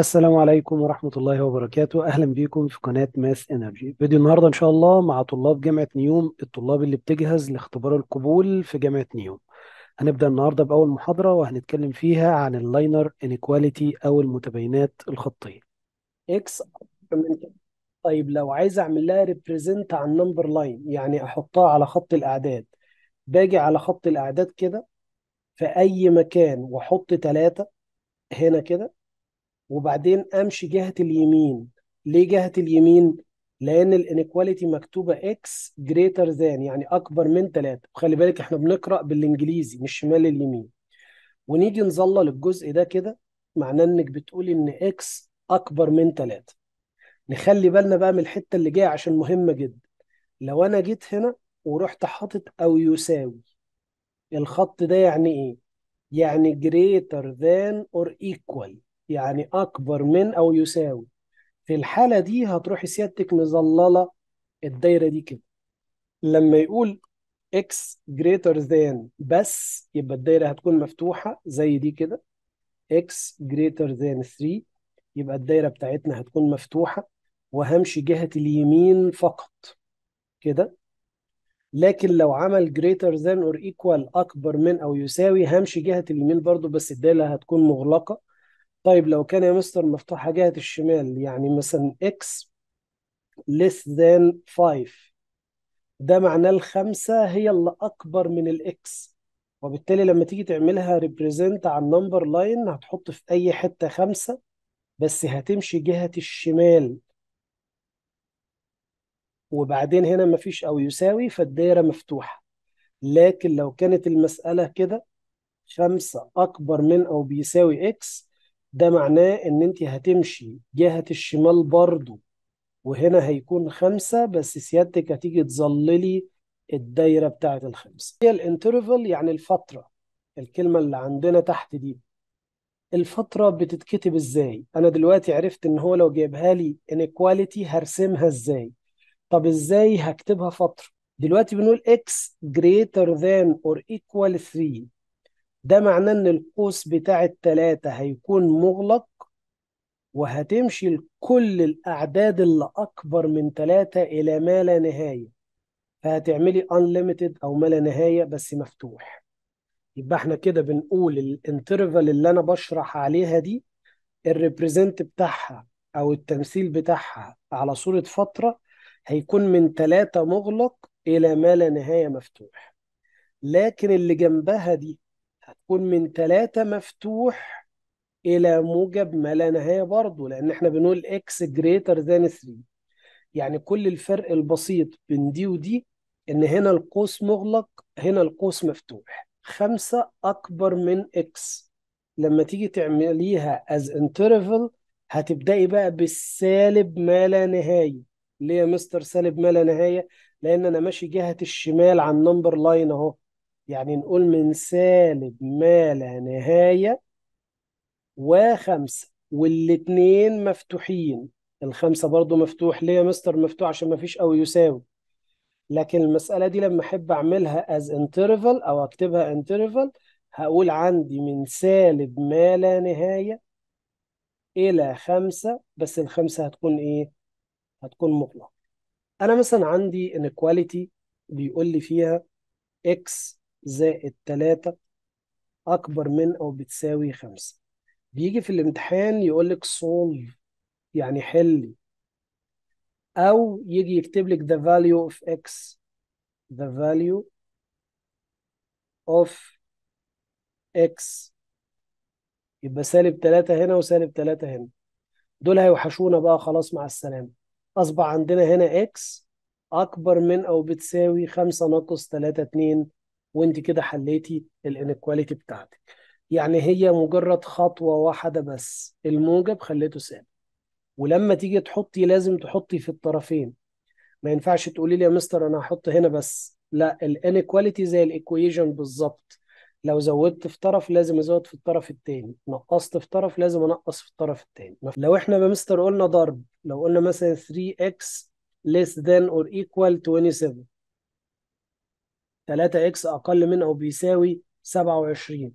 السلام عليكم ورحمة الله وبركاته أهلا بيكم في قناة ماس انرجي فيديو النهاردة إن شاء الله مع طلاب جامعة نيوم الطلاب اللي بتجهز لاختبار القبول في جامعة نيوم هنبدأ النهاردة بأول محاضرة وهنتكلم فيها عن اللاينر انيكواليتي أو المتباينات الخطية اكس طيب لو عايز أعمل لها ريبريزنت عن نمبر لاين يعني أحطها على خط الأعداد باجي على خط الأعداد كده في أي مكان وأحط ثلاثة هنا كده وبعدين امشي جهه اليمين ليه جهه اليمين لان الانيكواليتي مكتوبه اكس جريتر ذان يعني اكبر من 3 وخلي بالك احنا بنقرا بالانجليزي مش شمال اليمين ونيجي نظلل الجزء ده كده معناه انك بتقولي ان اكس اكبر من 3 نخلي بالنا بقى من الحته اللي جايه عشان مهمه جدا لو انا جيت هنا ورحت حاطط او يساوي الخط ده يعني ايه يعني greater than or equal يعني اكبر من او يساوي في الحاله دي هتروحي سيادتك مظلله الدايره دي كده لما يقول x greater than بس يبقى الدايره هتكون مفتوحه زي دي كده x greater than 3 يبقى الدايره بتاعتنا هتكون مفتوحه وهمشي جهه اليمين فقط كده لكن لو عمل greater than or equal أكبر من أو يساوي همشي جهة اليمين برضو بس الدالة هتكون مغلقة طيب لو كان يا مستر مفتوحة جهة الشمال يعني مثلا x less than 5 ده معناه الخمسة هي اللي أكبر من x وبالتالي لما تيجي تعملها represent على number line هتحط في أي حتة خمسة بس هتمشي جهة الشمال وبعدين هنا مفيش أو يساوي فالدايرة مفتوحة لكن لو كانت المسألة كده خمسة أكبر من أو بيساوي إكس ده معناه ان انت هتمشي جهة الشمال برضو وهنا هيكون خمسة بس سيادتك هتيجي تظللي الدايرة بتاعة الخمسة هي الانترفال يعني الفترة الكلمة اللي عندنا تحت دي الفترة بتتكتب ازاي انا دلوقتي عرفت ان هو لو جايبها لي inequality هرسمها ازاي طب ازاي هكتبها فترة دلوقتي بنقول x greater than or equal 3 ده معناه ان القوس بتاع التلاتة هيكون مغلق وهتمشي لكل الاعداد اللي اكبر من تلاتة الى ما لا نهاية فهتعملي unlimited او ما لا نهاية بس مفتوح يبقى احنا كده بنقول الانترفال اللي انا بشرح عليها دي الريبريزنت بتاعها او التمثيل بتاعها على صورة فترة هيكون من تلاتة مغلق الى ما لا نهاية مفتوح لكن اللي جنبها دي هتكون من ثلاثة مفتوح إلى موجب ما لا نهاية برضه لأن إحنا بنقول X greater than 3 يعني كل الفرق البسيط بين دي ودي إن هنا القوس مغلق هنا القوس مفتوح خمسة أكبر من X لما تيجي تعمليها as interval هتبدأي بقى بالسالب ما لا نهاية ليه يا مستر سالب ما لا نهاية؟ لأن أنا ماشي جهة الشمال عن number لاين أهو يعني نقول من سالب ما لا نهاية وخمسة والاتنين مفتوحين الخمسة برضو مفتوح ليه يا مستر مفتوح عشان مفيش أو يساوي لكن المسألة دي لما أحب أعملها as interval أو أكتبها interval هقول عندي من سالب ما لا نهاية إلى خمسة بس الخمسة هتكون إيه؟ هتكون مغلقة أنا مثلا عندي inequality بيقول لي فيها x زائد 3 أكبر من أو بتساوي 5 بيجي في الامتحان يقول لك solve يعني حل أو يجي يكتب لك the value of x the value of x يبقى سالب 3 هنا وسالب 3 هنا دول هيوحشونا بقى خلاص مع السلامة أصبح عندنا هنا x أكبر من أو بتساوي 5 ناقص 3 2 وانت كده حليتي الانيكواليتي بتاعتك يعني هي مجرد خطوة واحدة بس الموجب خليته ثابت ولما تيجي تحطي لازم تحطي في الطرفين ما ينفعش تقولي لي يا مستر انا هحط هنا بس لا الانيكواليتي زي الايكويجن بالظبط لو زودت في طرف لازم ازود في الطرف الثاني نقصت في طرف لازم انقص في الطرف الثاني لو احنا يا مستر قلنا ضرب لو قلنا مثلا 3x less than or equal 27 3 اكس أقل من أو بيساوي 27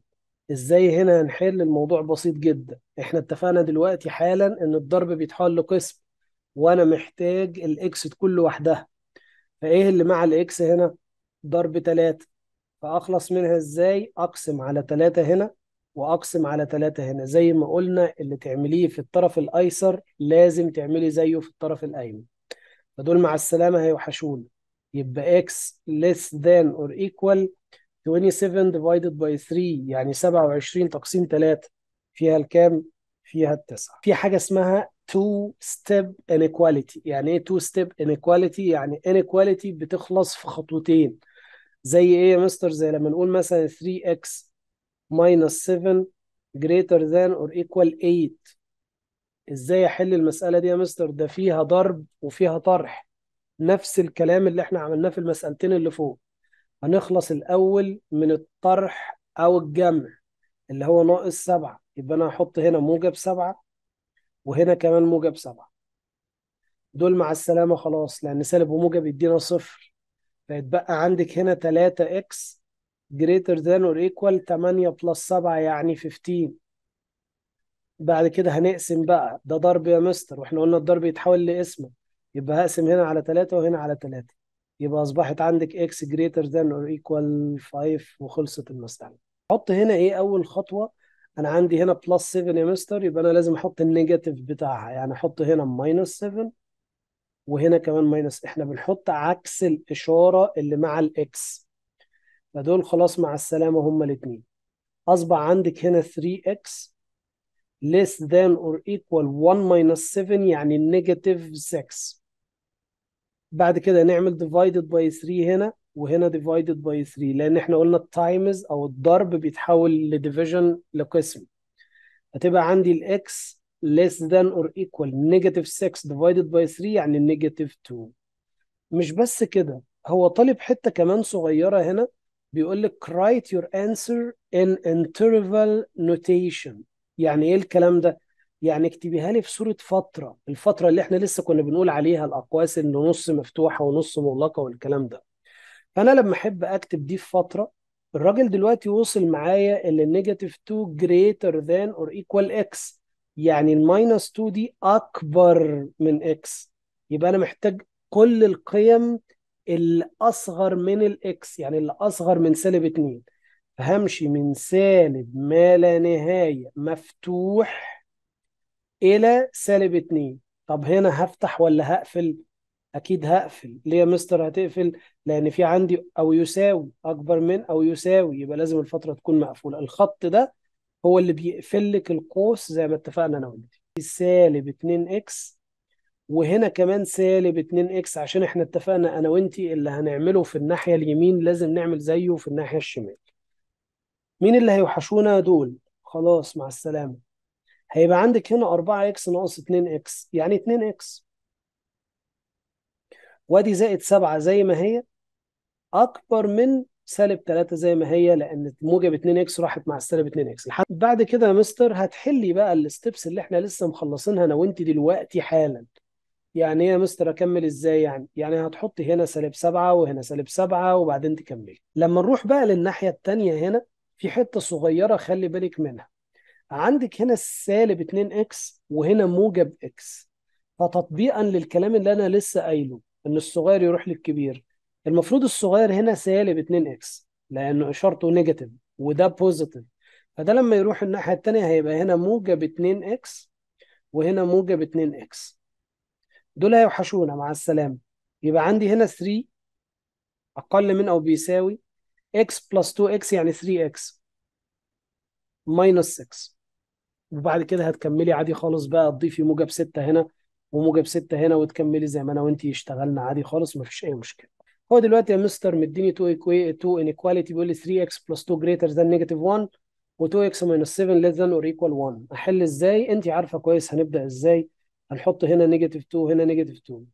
إزاي هنا هنحل الموضوع بسيط جدا إحنا اتفقنا دلوقتي حالا إن الضرب بيتحول لقسم وأنا محتاج الإكس تكون لوحدها فإيه اللي مع الإكس هنا ضرب 3 فأخلص منها إزاي أقسم على 3 هنا وأقسم على 3 هنا زي ما قلنا اللي تعمليه في الطرف الأيسر لازم تعملي زيه في الطرف الأيمن فدول مع السلامة هيوحشونا يبقى x less than or equal 27 divided by 3 يعني 27 تقسيم 3 فيها الكام؟ فيها التسعة في حاجة اسمها two step inequality يعني ايه two step inequality يعني inequality بتخلص في خطوتين زي ايه يا مستر زي لما نقول مثلا 3x minus 7 greater than or equal 8 ازاي احل المسألة دي يا مستر ده فيها ضرب وفيها طرح نفس الكلام اللي احنا عملناه في المسألتين اللي فوق هنخلص الأول من الطرح أو الجمع اللي هو ناقص سبعة يبقى أنا هحط هنا موجب سبعة وهنا كمان موجب سبعة دول مع السلامة خلاص لأن سالب وموجب يدينا صفر فيتبقى عندك هنا 3 إكس greater than or equal 8 بلس 7 يعني 15 بعد كده هنقسم بقى ده ضرب يا مستر واحنا قلنا الضرب يتحول لاسمه يبقى هقسم هنا على 3 وهنا على 3 يبقى اصبحت عندك اكس جريتر ذان اور ايكوال 5 وخلصت المساله حط هنا ايه اول خطوه انا عندي هنا بلس 7 يا مستر يبقى انا لازم احط النيجاتيف بتاعها يعني احط هنا ماينس 7 وهنا كمان ماينس احنا بنحط عكس الاشاره اللي مع الاكس فدول خلاص مع السلامه هما الاثنين اصبح عندك هنا 3x less than or equal 1 minus 7 يعني negative 6 بعد كده نعمل ديفايدد باي 3 هنا وهنا ديفايدد باي 3 لان احنا قلنا التايمز او الضرب بيتحول لديفيجن لقسم هتبقى عندي الاكس less than or equal negative 6 divided by 3 يعني negative 2 مش بس كده هو طالب حته كمان صغيره هنا بيقول لك write your answer in interval notation يعني ايه الكلام ده يعني اكتبيها لي في صورة فترة الفترة اللي احنا لسه كنا بنقول عليها الأقواس إن نص مفتوحة ونص مغلقة والكلام ده فأنا لما أحب أكتب دي في فترة الراجل دلوقتي وصل معايا إن النيجاتيف 2 جريتر ذان اور ايكوال اكس يعني الماينس 2 دي أكبر من اكس يبقى أنا محتاج كل القيم اللي أصغر من الإكس يعني اللي أصغر من سالب 2 فهمشي من سالب ما لا نهاية مفتوح إلى سالب 2 طب هنا هفتح ولا هقفل؟ أكيد هقفل ليه يا مستر هتقفل؟ لأن في عندي أو يساوي أكبر من أو يساوي يبقى لازم الفترة تكون مقفولة الخط ده هو اللي بيقفل لك القوس زي ما اتفقنا أنا وأنت سالب 2 اكس وهنا كمان سالب 2 اكس عشان احنا اتفقنا انا وانت اللي هنعمله في الناحيه اليمين لازم نعمل زيه في الناحيه الشمال مين اللي هيوحشونا دول خلاص مع السلامه هيبقى عندك هنا 4x ناقص 2x يعني 2x وادي زائد 7 زي ما هي اكبر من سالب 3 زي ما هي لان موجب 2x راحت مع السالب 2x بعد كده يا مستر هتحلي بقى الستبس اللي احنا لسه مخلصينها انا وانت دلوقتي حالا يعني ايه يا مستر اكمل ازاي يعني يعني هتحطي هنا سالب 7 وهنا سالب 7 وبعدين تكملي لما نروح بقى للناحيه الثانيه هنا في حته صغيره خلي بالك منها عندك هنا سالب 2 اكس وهنا موجب اكس فتطبيقا للكلام اللي انا لسه قايله ان الصغير يروح للكبير المفروض الصغير هنا سالب 2 اكس لان اشارته نيجاتيف وده بوزيتيف فده لما يروح الناحيه الثانيه هيبقى هنا موجب 2 اكس وهنا موجب 2 اكس دول هيوحشونا مع السلامه يبقى عندي هنا 3 اقل من او بيساوي x بلس 2x يعني 3x ماينس 6 وبعد كده هتكملي عادي خالص بقى تضيفي موجب ستة هنا وموجب ستة هنا وتكملي زي ما انا وانتي اشتغلنا عادي خالص مفيش اي مشكله هو دلوقتي يا مستر مديني 2 2 انيكواليتي بيقول لي 3x plus 2 greater than negative 1 و 2x minus 7 less than or equal 1 احل ازاي انت عارفه كويس هنبدا ازاي هنحط هنا نيجاتيف 2 هنا نيجاتيف 2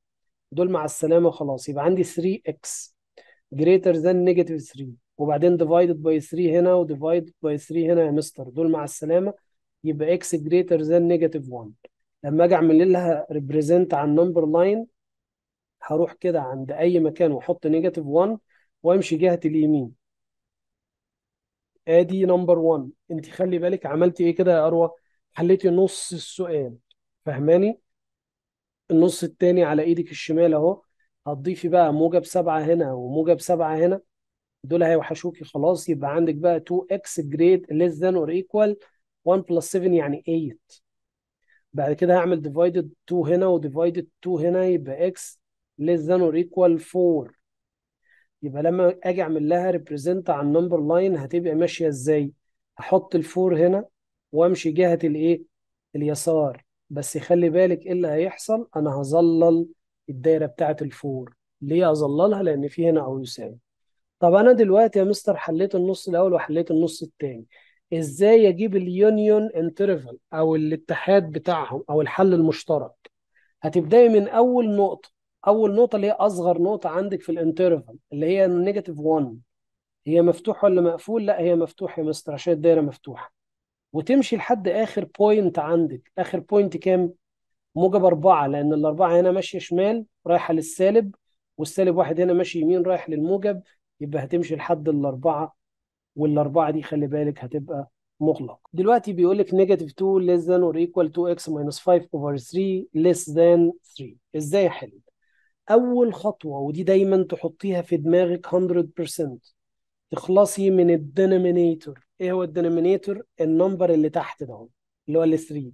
دول مع السلامه خلاص يبقى عندي 3x greater than negative 3 وبعدين divided by 3 هنا و divided by 3 هنا يا مستر دول مع السلامه يبقى اكس جريتر ذان نيجاتيف 1 لما اجي اعمل لها ريبريزنت على النمبر لاين هروح كده عند اي مكان واحط نيجاتيف 1 وامشي جهه اليمين ادي نمبر 1 انت خلي بالك عملتي ايه كده يا اروى حليتي نص السؤال فاهماني النص الثاني على ايدك الشمال اهو هتضيفي بقى موجب 7 هنا وموجب 7 هنا دول هيوحشوكي خلاص يبقى عندك بقى 2x great less than or equal 1 بلس 7 يعني 8 بعد كده هعمل divided 2 هنا وdivided 2 هنا يبقى x less than or equal 4 يبقى لما اجي اعمل لها represent على النمبر لاين هتبقى ماشيه ازاي هحط 4 هنا وامشي جهه الايه اليسار بس خلي بالك ايه اللي هيحصل انا هظلل الدايره بتاعه 4 ليه اظللها لان في هنا او يساوي طب انا دلوقتي يا مستر حليت النص الاول وحليت النص الثاني ازاي اجيب اليونيون انترفال او الاتحاد بتاعهم او الحل المشترك هتبداي من اول نقطه اول نقطه اللي هي اصغر نقطه عندك في الانترفال اللي هي النيجاتيف 1 هي مفتوح ولا مقفول لا هي مفتوح يا مستر عشان الدايره مفتوحه وتمشي لحد اخر بوينت عندك اخر بوينت كام موجب أربعة لأن الأربعة هنا ماشية شمال رايحة للسالب والسالب واحد هنا ماشي يمين رايح للموجب يبقى هتمشي لحد الأربعة والاربعه دي خلي بالك هتبقى مغلق دلوقتي بيقول لك نيجاتيف 2 less than or equal to x minus 5 over 3 less than 3 ازاي احل اول خطوه ودي دايما تحطيها في دماغك 100% تخلصي من الدينومينيتور ايه هو الدينومينيتور النمبر اللي تحت ده اللي هو ال 3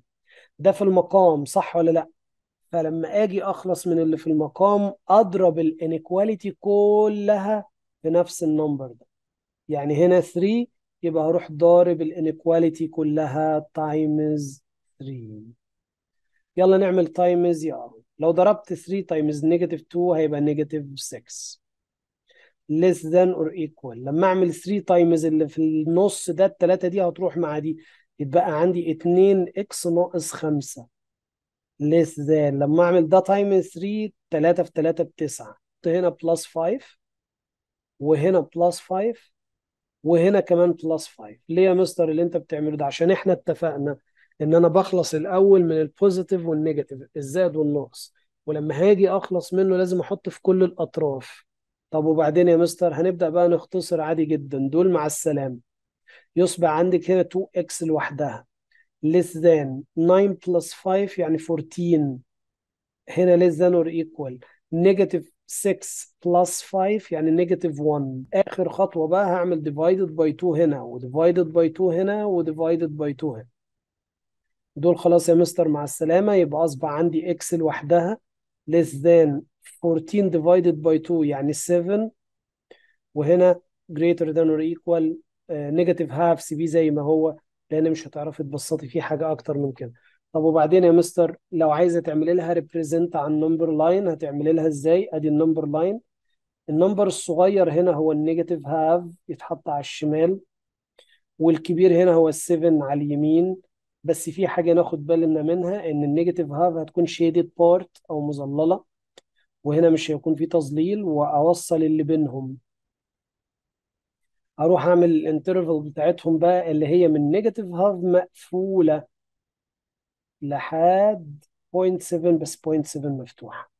ده في المقام صح ولا لا فلما اجي اخلص من اللي في المقام اضرب الانيكواليتي كلها في نفس النمبر ده يعني هنا 3 يبقى هروح ضارب الانيكواليتي كلها تايمز 3 يلا نعمل تايمز يا ارو لو ضربت 3 تايمز نيجاتيف 2 هيبقى نيجاتيف 6 less than or equal لما اعمل 3 تايمز اللي في النص ده التلاته دي هتروح مع دي يتبقى عندي 2 اكس ناقص 5 less than لما اعمل ده تايمز 3 3 في 3 ب 9 هنا بلس 5 وهنا بلس 5 وهنا كمان بلس 5 ليه يا مستر اللي انت بتعمله ده عشان احنا اتفقنا ان انا بخلص الاول من البوزيتيف والنيجاتيف الزائد والناقص ولما هاجي اخلص منه لازم احط في كل الاطراف طب وبعدين يا مستر هنبدا بقى نختصر عادي جدا دول مع السلامه يصبح عندك هنا 2x لوحدها less than 9 plus 5 يعني 14 هنا less than or equal negative 6 بلس 5 يعني نيجاتيف 1 اخر خطوه بقى هعمل ديفايدد باي 2 هنا وديفايدد باي 2 هنا وديفايدد باي 2 هنا دول خلاص يا مستر مع السلامه يبقى اصبح عندي اكس لوحدها less than 14 divided by 2 يعني 7 وهنا greater than or equal آه، negative half cb زي ما هو لان مش هتعرفي تبسطي فيه حاجه اكتر من كده طب وبعدين يا مستر لو عايزه تعملي لها ريبريزنت عن نمبر لاين هتعملي لها ازاي ادي النمبر لاين النمبر الصغير هنا هو النيجاتيف هاف يتحط على الشمال والكبير هنا هو ال7 على اليمين بس في حاجه ناخد بالنا منها ان النيجاتيف هاف هتكون شيدد بارت او مظلله وهنا مش هيكون في تظليل واوصل اللي بينهم اروح اعمل الانترفال بتاعتهم بقى اللي هي من نيجاتيف هاف مقفوله لحد 0.7 بس 0.7 مفتوحه